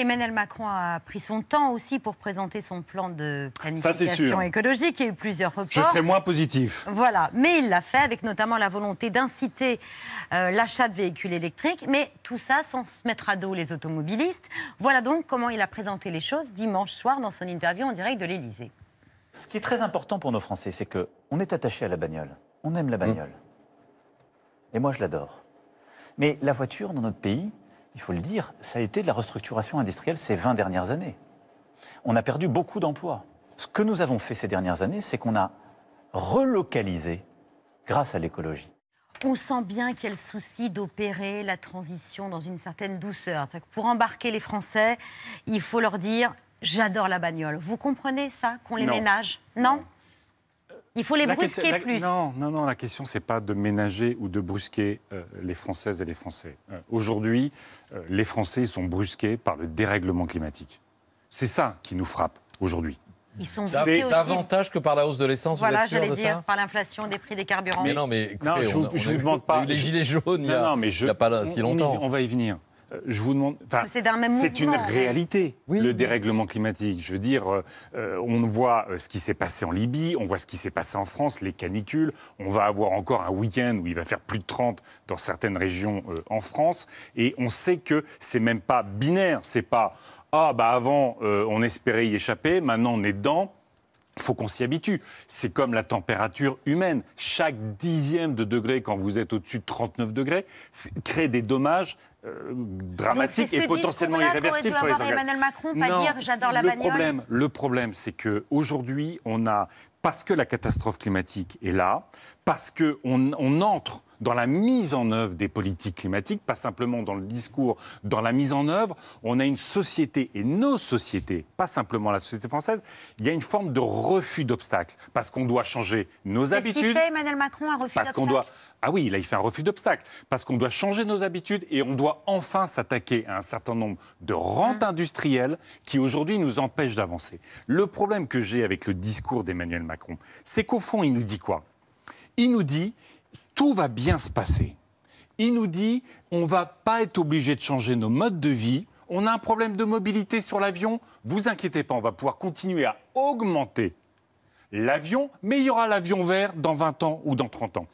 Emmanuel Macron a pris son temps aussi pour présenter son plan de planification écologique. Il y a eu plusieurs reports. Je serais moins positif. Voilà, mais il l'a fait avec notamment la volonté d'inciter euh, l'achat de véhicules électriques, mais tout ça sans se mettre à dos les automobilistes. Voilà donc comment il a présenté les choses dimanche soir dans son interview en direct de l'Élysée. Ce qui est très important pour nos Français, c'est que on est attaché à la bagnole. On aime la mm. bagnole. Et moi, je l'adore. Mais la voiture, dans notre pays, il faut le dire, ça a été de la restructuration industrielle ces 20 dernières années. On a perdu beaucoup d'emplois. Ce que nous avons fait ces dernières années, c'est qu'on a relocalisé grâce à l'écologie. On sent bien qu'il y souci d'opérer la transition dans une certaine douceur. Pour embarquer les Français, il faut leur dire j'adore la bagnole. Vous comprenez ça, qu'on les ménage non il faut les brusquer plus. Non, non, non, la question, c'est pas de ménager ou de brusquer euh, les Françaises et les Français. Euh, aujourd'hui, euh, les Français sont brusqués par le dérèglement climatique. C'est ça qui nous frappe. Aujourd'hui. Ils sont C'est davantage que par la hausse de l'essence, voilà, vous de dire, Par l'inflation des prix des carburants. Mais non, mais écoutez, on, vous, a, pas. les gilets jaunes, il n'y a, y a pas si longtemps. On, va y venir. Euh, c'est une réalité, le dérèglement climatique. Je veux dire, euh, euh, on voit ce qui s'est passé en Libye, on voit ce qui s'est passé en France, les canicules. On va avoir encore un week-end où il va faire plus de 30 dans certaines régions en France. Et on sait que c'est même pas binaire. C'est pas. Ah, bah avant, on espérait y échapper, maintenant on est dedans. Il faut qu'on s'y habitue. C'est comme la température humaine. Chaque dixième de degré, quand vous êtes au-dessus de 39 degrés, crée des dommages euh, dramatiques et potentiellement irréversibles sur les organes. Emmanuel Macron, pas dire j'adore la le Problème, le problème, c'est qu'aujourd'hui, on a, parce que la catastrophe climatique est là, parce qu'on on entre dans la mise en œuvre des politiques climatiques, pas simplement dans le discours, dans la mise en œuvre. On a une société, et nos sociétés, pas simplement la société française, il y a une forme de refus d'obstacles, parce qu'on doit changer nos habitudes. fait Emmanuel Macron a refusé parce Ah oui, là, il fait un refus d'obstacles, parce qu'on doit changer nos habitudes et on doit enfin s'attaquer à un certain nombre de rentes hum. industrielles qui, aujourd'hui, nous empêchent d'avancer. Le problème que j'ai avec le discours d'Emmanuel Macron, c'est qu'au fond, il nous dit quoi il nous dit tout va bien se passer. Il nous dit on va pas être obligé de changer nos modes de vie. On a un problème de mobilité sur l'avion. Vous inquiétez pas, on va pouvoir continuer à augmenter l'avion, mais il y aura l'avion vert dans 20 ans ou dans 30 ans.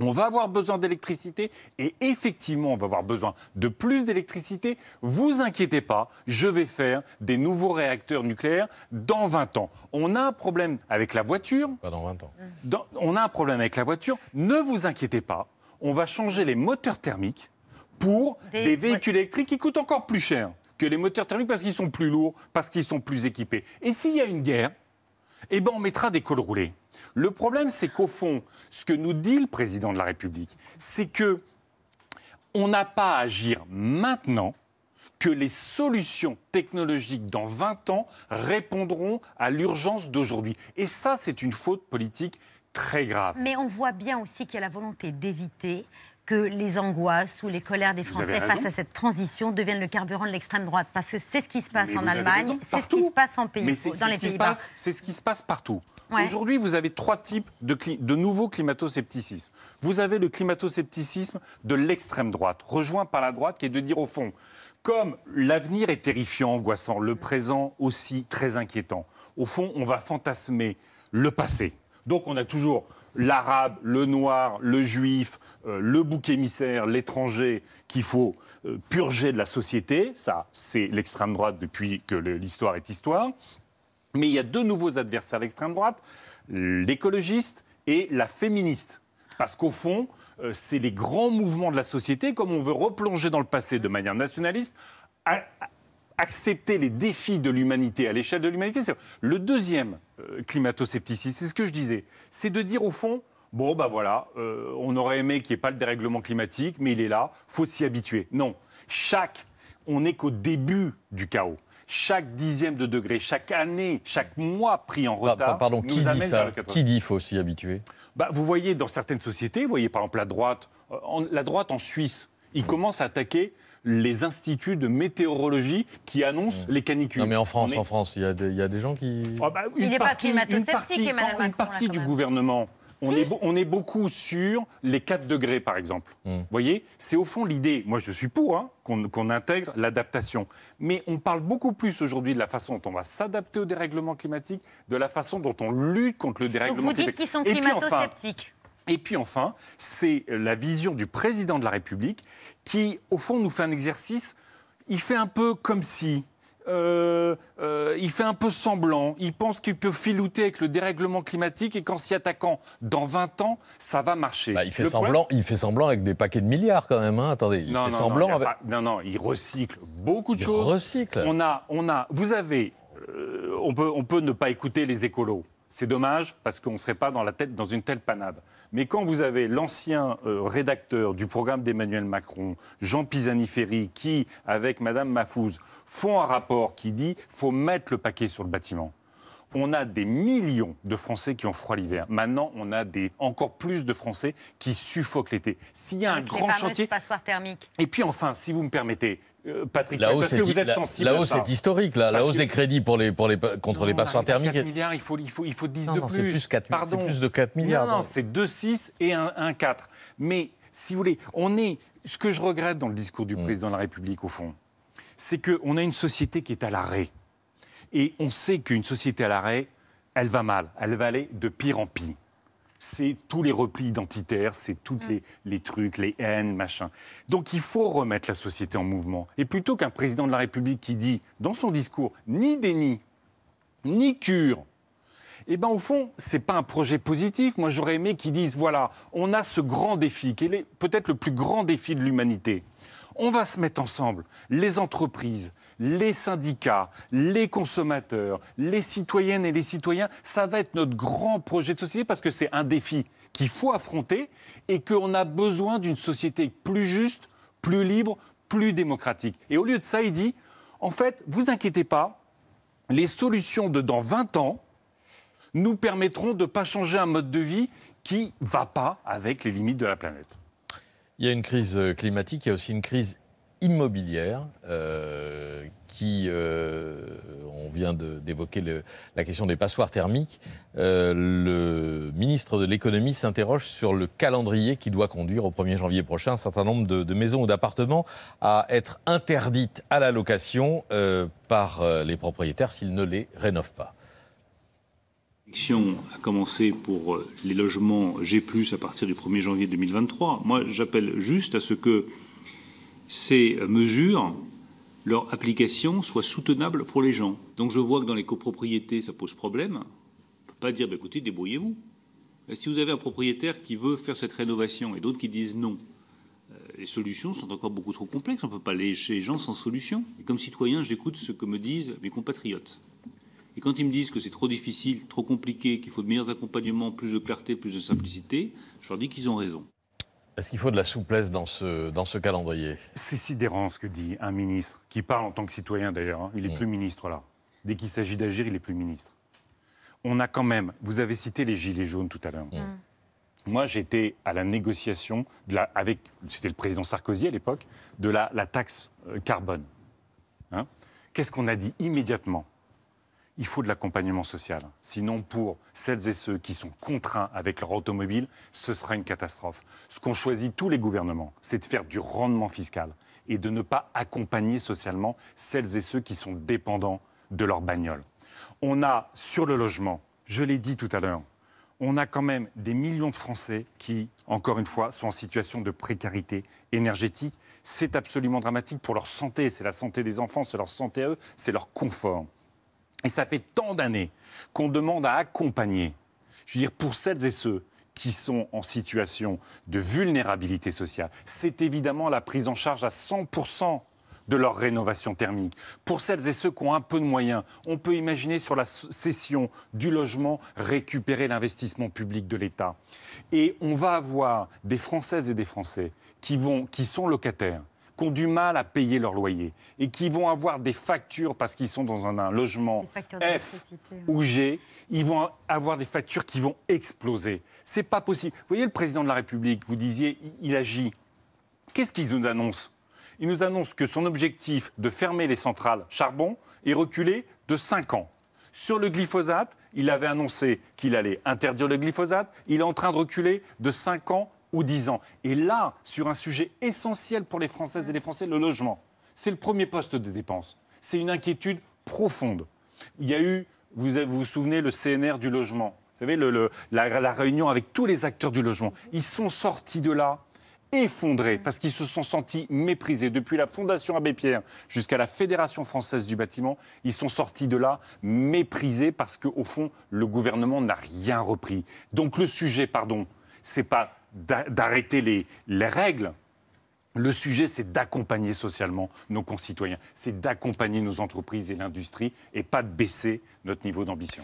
On va avoir besoin d'électricité et effectivement, on va avoir besoin de plus d'électricité. Vous inquiétez pas, je vais faire des nouveaux réacteurs nucléaires dans 20 ans. On a un problème avec la voiture. Pas dans 20 ans. on a un problème avec la voiture. Ne vous inquiétez pas, on va changer les moteurs thermiques pour des, véhicules électriques qui coûtent encore plus cher que les moteurs thermiques parce qu'ils sont plus lourds, parce qu'ils sont plus équipés. Et s'il y a une guerre, eh bien, on mettra des cols roulés. Le problème, c'est qu'au fond, ce que nous dit le président de la République, c'est que on n'a pas à agir maintenant que les solutions technologiques dans 20 ans répondront à l'urgence d'aujourd'hui. Et ça, c'est une faute politique très grave. Mais on voit bien aussi qu'il y a la volonté d'éviter que les angoisses ou les colères des Français face à cette transition deviennent le carburant de l'extrême droite. Parce que c'est ce qui se passe en Allemagne, c'est ce qui se passe en pays, dans les Pays-Bas. C'est ce qui se passe partout. Aujourd'hui, vous avez trois types de, de nouveaux climato scepticismes Vous avez le climato-scepticisme de l'extrême droite, rejoint par la droite, qui est de dire au fond, comme l'avenir est terrifiant, angoissant, le présent aussi très inquiétant, au fond, on va fantasmer le passé. Donc on a toujours l'arabe, le noir, le juif, euh, le bouc émissaire, l'étranger qu'il faut euh, purger de la société. Ça, c'est l'extrême droite depuis que l'histoire est histoire. Mais il y a deux nouveaux adversaires à l'extrême droite, l'écologiste et la féministe. Parce qu'au fond, euh, c'est les grands mouvements de la société, comme on veut replonger dans le passé de manière nationaliste, accepter les défis de l'humanité à l'échelle de l'humanité. Le deuxième euh, climato-scepticisme, c'est ce que je disais, c'est de dire au fond, bon ben bah voilà, euh, on aurait aimé qu'il n'y ait pas le dérèglement climatique, mais il est là, faut s'y habituer. Non, chaque, on n'est qu'au début du chaos. Chaque dixième de degré, chaque année, chaque mois pris en retard. pardon, qui dit ça Qui dit faut s'y habituer bah, Vous voyez dans certaines sociétés, vous voyez par exemple la droite, euh, la droite en Suisse, il commence à attaquer les instituts de météorologie qui annoncent les canicules. Non mais en France, en France, il y, a des, y, des gens qui... Ah bah il n'est pas climato-sceptique, Emmanuel Macron. Une partie du gouvernement... On, est, on est, beaucoup sur les 4 degrés, par exemple. Hmm. Vous voyez C'est au fond l'idée, moi je suis pour, hein, qu'on intègre l'adaptation. Mais on parle beaucoup plus aujourd'hui de la façon dont on va s'adapter au dérèglement climatique, de la façon dont on lutte contre le dérèglement climatique. vous dites qu'ils sont climato-sceptiques et puis enfin, c'est la vision du président de la République qui, au fond, nous fait un exercice. Il fait un peu comme si, euh, euh, il fait un peu semblant, il pense qu'il peut filouter avec le dérèglement climatique et qu'en s'y attaquant dans 20 ans, ça va marcher. Bah, il, fait semblant, il fait semblant avec des paquets de milliards quand même, hein. attendez. Il fait semblant non, il recycle beaucoup de choses. Recycle. On a, on a, vous avez, euh, on, peut, on peut ne pas écouter les écolos. C'est dommage parce qu'on ne serait pas dans, la tête, dans une telle panade. Mais quand vous avez l'ancien euh, rédacteur du programme d'Emmanuel Macron, Jean Pisani-Ferry, qui, avec Madame Mafouz font un rapport qui dit faut mettre le paquet sur le bâtiment on a des millions de Français qui ont froid l'hiver. Maintenant, on a des, encore plus de Français qui suffoquent l'été. S'il y a un grand chantier. thermique. Et puis enfin, si vous me permettez, euh, Patrick, parce que vous êtes sensible la hausse est historique, là. la hausse des crédits pour les, pour les, contre les passoires thermiques. 4 milliards, il faut, il faut, il faut 10 non, de plus. C'est plus, de 4 milliards. Non, non, c'est 2,6 et 1,4. Mais si vous voulez, on est. Ce que je regrette dans le discours du mm. président de la République, au fond, c'est qu'on a une société qui est à l'arrêt. Et on sait qu'une société à l'arrêt, elle va mal, elle va aller de pire en pire. C'est tous les replis identitaires, c'est tous mm. les, trucs, les haines, machin. Donc il faut remettre la société en mouvement. Et plutôt qu'un président de la République qui dit, dans son discours, ni déni, ni cure, eh bien, au fond, ce n'est pas un projet positif. Moi, j'aurais aimé qu'ils disent, voilà, on a ce grand défi, qui est peut-être le plus grand défi de l'humanité. On va se mettre ensemble, les entreprises, les syndicats, les consommateurs, les citoyennes et les citoyens, ça va être notre grand projet de société parce que c'est un défi qu'il faut affronter et qu'on a besoin d'une société plus juste, plus libre, plus démocratique. Et au lieu de ça, il dit, en fait, vous inquiétez pas, les solutions de dans 20 ans nous permettront de ne pas changer un mode de vie qui ne va pas avec les limites de la planète. Il y a une crise euh, climatique, il y a aussi une crise immobilière euh, qui, euh, on vient d'évoquer la question des passoires thermiques, euh, le ministre de l'économie s'interroge sur le calendrier qui doit conduire au 1er janvier prochain un certain nombre de, maisons ou d'appartements à être interdites à la location par les propriétaires s'ils ne les rénovent pas a commencé pour les logements G+, à partir du 1er janvier 2023. Moi, j'appelle juste à ce que ces mesures, leur application soit soutenable pour les gens. Donc je vois que dans les copropriétés, ça pose problème. On ne peut pas dire, bah, écoutez, débrouillez-vous. Euh, si vous avez un propriétaire qui veut faire cette rénovation et d'autres qui disent non, euh, les solutions sont encore beaucoup trop complexes. On ne peut pas chez les gens sans solution. Et comme citoyen, j'écoute ce que me disent mes compatriotes. Et quand ils me disent que c'est trop difficile, trop compliqué, qu'il faut de meilleurs accompagnements, plus de clarté, plus de simplicité, je leur dis qu'ils ont raison. Est-ce qu'il faut de la souplesse dans ce, dans ce calendrier C'est sidérant ce que dit un ministre, qui parle en tant que citoyen d'ailleurs. Hein. Il n'est mm. plus ministre là. Dès qu'il s'agit d'agir, il n'est plus ministre. On a quand même, vous avez cité les Gilets jaunes tout à l'heure. Mm. Mm. Moi, j'étais à la négociation, avec, c'était le président Sarkozy à l'époque, de la, taxe euh, carbone. Hein. Qu'est-ce qu'on a dit immédiatement il faut de l'accompagnement social. Sinon, pour celles et ceux qui sont contraints avec leur automobile, ce sera une catastrophe. Ce qu'ont choisi tous les gouvernements, c'est de faire du rendement fiscal et de ne pas accompagner socialement celles et ceux qui sont dépendants de leur bagnole. On a sur le logement, je l'ai dit tout à l'heure, on a quand même des millions de Français qui, encore une fois, sont en situation de précarité énergétique. C'est absolument dramatique pour leur santé, c'est la santé des enfants, c'est leur santé à eux, c'est leur confort. Et ça fait tant d'années qu'on demande à accompagner, je veux dire, pour celles et ceux qui sont en situation de vulnérabilité sociale, c'est évidemment la prise en charge à 100% de leur rénovation thermique. Pour celles et ceux qui ont un peu de moyens, on peut imaginer sur la cession du logement récupérer l'investissement public de l'État. Et on va avoir des Françaises et des Français qui, vont, qui sont locataires, qui ont du mal à payer leur loyer et qui vont avoir des factures parce qu'ils sont dans un, logement F ou G, ils vont avoir des factures qui vont exploser. C'est pas possible. Vous voyez, le président de la République, vous disiez, il agit. Qu'est-ce qu'il nous annonce Il nous annonce que son objectif de fermer les centrales charbon est reculé de 5 ans. Sur le glyphosate, il avait annoncé qu'il allait interdire le glyphosate. Il est en train de reculer de 5 ans ou 10 ans. Et là, sur un sujet essentiel pour les Françaises et les Français, le logement, c'est le premier poste des dépenses. C'est une inquiétude profonde. Il y a eu, vous vous, souvenez, le CNR du logement. Vous savez, le, la, la réunion avec tous les acteurs du logement. Ils sont sortis de là effondrés parce qu'ils se sont sentis méprisés. Depuis la Fondation Abbé Pierre jusqu'à la Fédération française du bâtiment, ils sont sortis de là méprisés parce qu'au fond, le gouvernement n'a rien repris. Donc le sujet, pardon, c'est pas d'arrêter les, règles. Le sujet, c'est d'accompagner socialement nos concitoyens, c'est d'accompagner nos entreprises et l'industrie et pas de baisser notre niveau d'ambition.